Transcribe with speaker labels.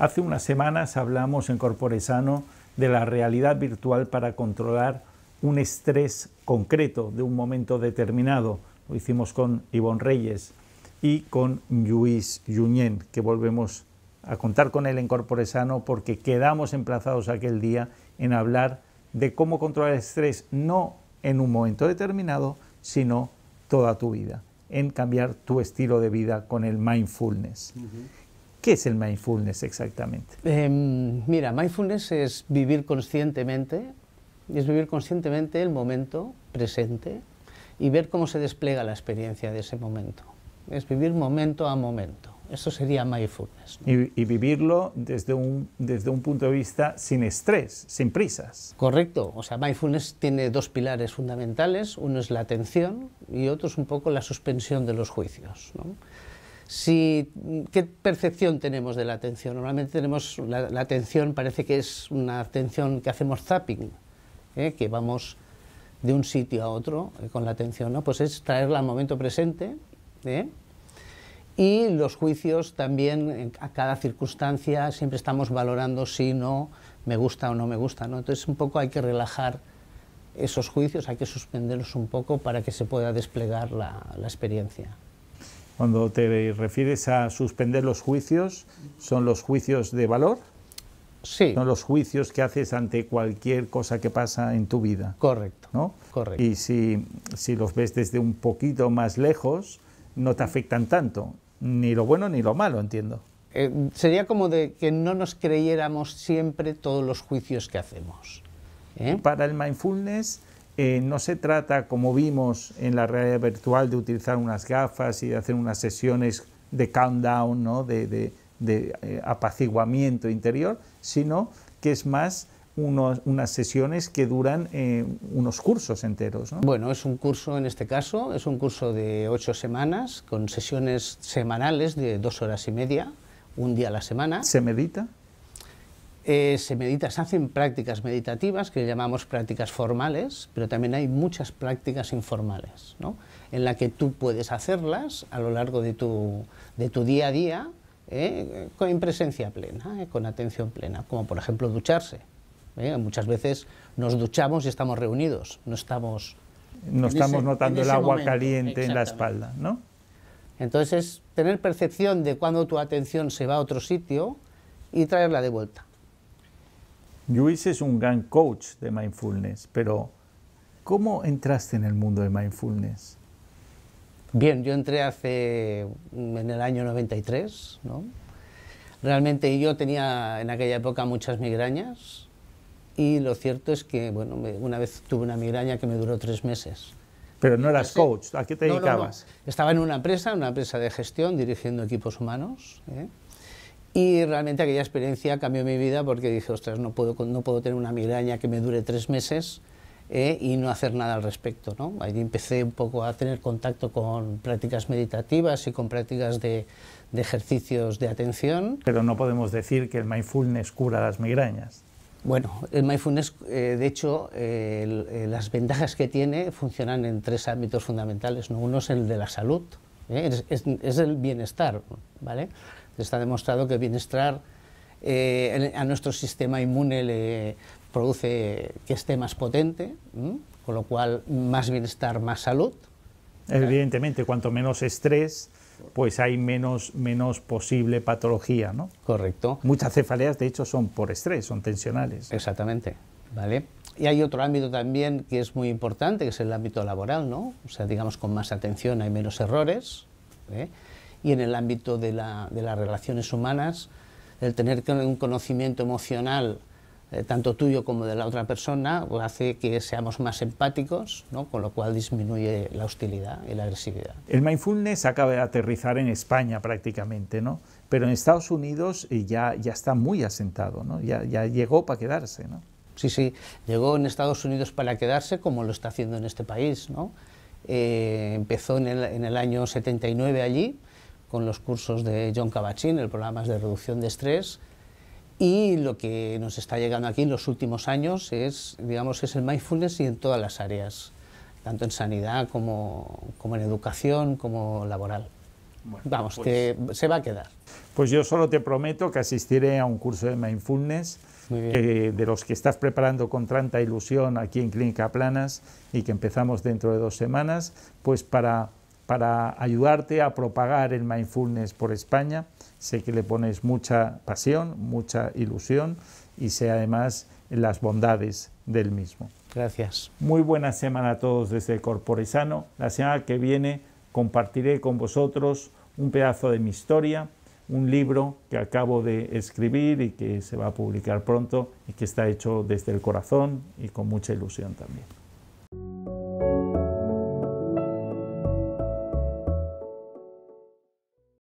Speaker 1: Hace unas semanas hablamos en Corpore de la realidad virtual para controlar un estrés concreto de un momento determinado. Lo hicimos con Ivonne Reyes y con Luis Yuñén, que volvemos a contar con él en Corpore porque quedamos emplazados aquel día en hablar de cómo controlar el estrés no en un momento determinado, sino toda tu vida, en cambiar tu estilo de vida con el mindfulness. ¿Qué es el mindfulness exactamente?
Speaker 2: Em, mira, mindfulness es vivir conscientemente, es vivir conscientemente el momento presente y ver cómo se despliega la experiencia de ese momento. Es vivir momento a momento. Eso sería mindfulness.
Speaker 1: Y, vivirlo desde un, desde un punto de vista sin estrés, sin prisas.
Speaker 2: Correcto. O sea, mindfulness tiene dos pilares fundamentales. Uno es la atención y otro es un poco la suspensión de los juicios. Si, ¿Qué percepción tenemos de la atención? Normalmente tenemos la, atención, parece que es una atención que hacemos zapping, ¿eh? que vamos de un sitio a otro eh, con la atención, ¿no? Pues es traerla al momento presente ¿eh? y los juicios también a cada circunstancia siempre estamos valorando si no me gusta o no me gusta, ¿no? Entonces un poco hay que relajar esos juicios, hay que suspenderlos un poco para que se pueda desplegar la experiencia.
Speaker 1: Cuando te refieres a suspender los juicios, ¿son los juicios de valor? Sí. Son los juicios que haces ante cualquier cosa que pasa en tu vida. Correcto. ¿no? Correcto. Y si, si los ves desde un poquito más lejos, no te afectan tanto, ni lo bueno ni lo malo, entiendo.
Speaker 2: Eh, sería como de que no nos creyéramos siempre todos los juicios que hacemos. ¿eh? Para el mindfulness eh, no se trata, como vimos en la realidad
Speaker 1: virtual, de utilizar unas gafas y de hacer unas sesiones de countdown, de, eh, apaciguamiento interior, sino que es más unas
Speaker 2: sesiones que duran eh, unos cursos enteros. Bueno, es un curso en este caso, es un curso de ocho semanas, con sesiones semanales de dos horas y media, un día a la semana. ¿Se medita? Eh, se hacen prácticas meditativas que llamamos prácticas formales, pero también hay muchas prácticas informales, en la que tú puedes hacerlas a lo largo de tu, de tu día a día ¿eh? con presencia plena, ¿eh? con atención plena, como por ejemplo ducharse. Muchas veces nos duchamos y estamos reunidos, no estamos... No estamos notando el agua caliente en la espalda, ¿no? Entonces, tener percepción de cuando tu atención se va a otro sitio y traerla de vuelta.
Speaker 1: Luis es un gran coach de mindfulness, pero ¿cómo entraste en el mundo de mindfulness?
Speaker 2: Bien, yo entré hace mm, en el año 93, ¿no? Realmente yo tenía en aquella época muchas migrañas y lo cierto es que, bueno, una vez tuve una migraña que me duró tres meses. Pero no eras coach, ¿a qué te dedicabas? Estaba en una empresa, una empresa de gestión, dirigiendo equipos humanos. ¿eh? Y realmente aquella experiencia cambió mi vida porque dije, ostras, no puedo, no puedo tener una migraña que me dure tres meses eh, y no hacer nada al respecto. ¿no? Ahí empecé un poco a tener contacto con prácticas meditativas y con prácticas de, ejercicios de atención. Pero no podemos decir que el mindfulness cura las migrañas. Bueno, el mindfulness, eh, de hecho, eh, las ventajas que tiene funcionan en tres ámbitos fundamentales. Uno es el de la salud, es, es, el bienestar, ¿vale? Está demostrado que el bienestar eh, a nuestro sistema inmune le produce que esté más potente, con lo cual más bienestar, más salud.
Speaker 1: Evidentemente, cuanto menos estrés, pues hay menos, menos posible patología, ¿no? Correcto. Muchas cefaleas, de hecho, son por estrés, son tensionales. Exactamente,
Speaker 2: ¿vale? Y hay otro ámbito también que es muy importante, que es el ámbito laboral, ¿no? O sea, digamos, con más atención hay menos errores, ¿eh? y en el ámbito de, la, de las relaciones humanas, el tener un conocimiento emocional eh, tanto tuyo como de la otra persona pues hace que seamos más empáticos, ¿no? con lo cual disminuye la hostilidad y
Speaker 1: la agresividad. El mindfulness acaba de aterrizar en España prácticamente, ¿no? pero en Estados
Speaker 2: Unidos eh, ya, ya está muy asentado, ¿no? ya, ya llegó para quedarse. ¿no? Sí, sí, llegó en Estados Unidos para quedarse como lo está haciendo en este país. ¿no? Eh, empezó en el, en el año 79 allí con los cursos de John Kabat-Zinn, el programa de reducción de estrés, y lo que nos está llegando aquí en los últimos años es, digamos, es el mindfulness y en todas las áreas, tanto en sanidad como, como en educación, como laboral. Vamos, pues que se va a quedar. Pues yo solo te
Speaker 1: prometo que asistiré a un curso de mindfulness
Speaker 2: eh,
Speaker 1: de los que estás preparando con tanta ilusión aquí en Clínica Planas y que empezamos dentro de dos semanas, pues para para ayudarte a propagar el mindfulness por España. Sé que le pones mucha pasión, mucha ilusión y sé además las bondades del mismo. Gracias. Muy buena semana a todos desde el sano La semana que viene compartiré con vosotros un pedazo de mi historia, un libro que acabo de escribir y que se va a publicar pronto y que está hecho desde el corazón y con mucha ilusión también.